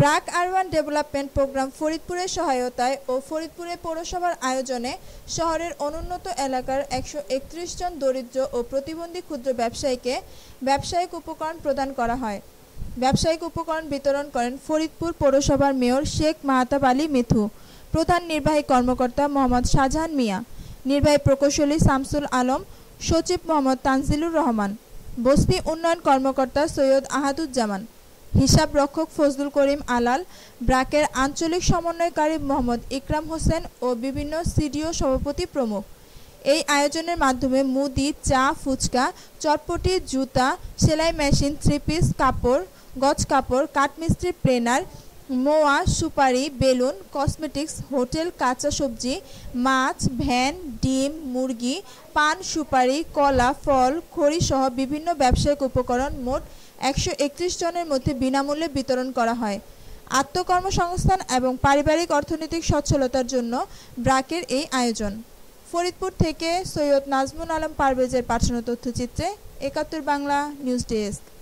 BRAC urban development programme ফরিদপুরের সহায়তায় ও ফরিদপুরে পৌরসভার আয়োজনে শহরের অনুন্নত এলাকার একশো জন দরিদ্র ও প্রতিবন্ধী ক্ষুদ্র ব্যবসায়ীকে ব্যবসায়িক উপকরণ প্রদান করা হয় ব্যবসায়িক উপকরণ বিতরণ করেন ফরিদপুর পৌরসভার মেয়র শেখ মাহতাব আলী মিথু প্রধান নির্বাহী কর্মকর্তা মোহাম্মদ শাহজাহান মিয়া নির্বাহী প্রকৌশলী শামসুল আলম সচিব মোহাম্মদ তানজিলুর রহমান বস্তি উন্নয়ন কর্মকর্তা সৈয়দ আহাদুজ্জামান হিসাব রক্ষক ফজলুল করিম আলাল ব্রাকের আঞ্চলিক সমন্বয়কারী মোহাম্মদ ইকরাম হোসেন ও বিভিন্ন সিডিও সভাপতি প্রমুখ এই আয়োজনের মাধ্যমে মুদি চা ফুচকা চটপটি জুতা সেলাই মেশিন থ্রি পিস কাপড় গজ কাপড় কাঠমিস্ত্রি প্লেনার মোয়া সুপারি বেলুন কসমেটিক্স হোটেল কাঁচা সবজি মাছ ভ্যান ডিম মুরগি পান সুপারি কলা ফল খড়িসহ বিভিন্ন ব্যবসায়িক উপকরণ মোট একশো জনের মধ্যে বিনামূল্যে বিতরণ করা হয় আত্মকর্মসংস্থান এবং পারিবারিক অর্থনৈতিক সচ্ছলতার জন্য ব্রাকের এই আয়োজন ফরিদপুর থেকে সৈয়দ নাজমুল আলম পারভেজের পাঠানো তথ্যচিত্রে একাত্তর বাংলা নিউজ ডেস্ক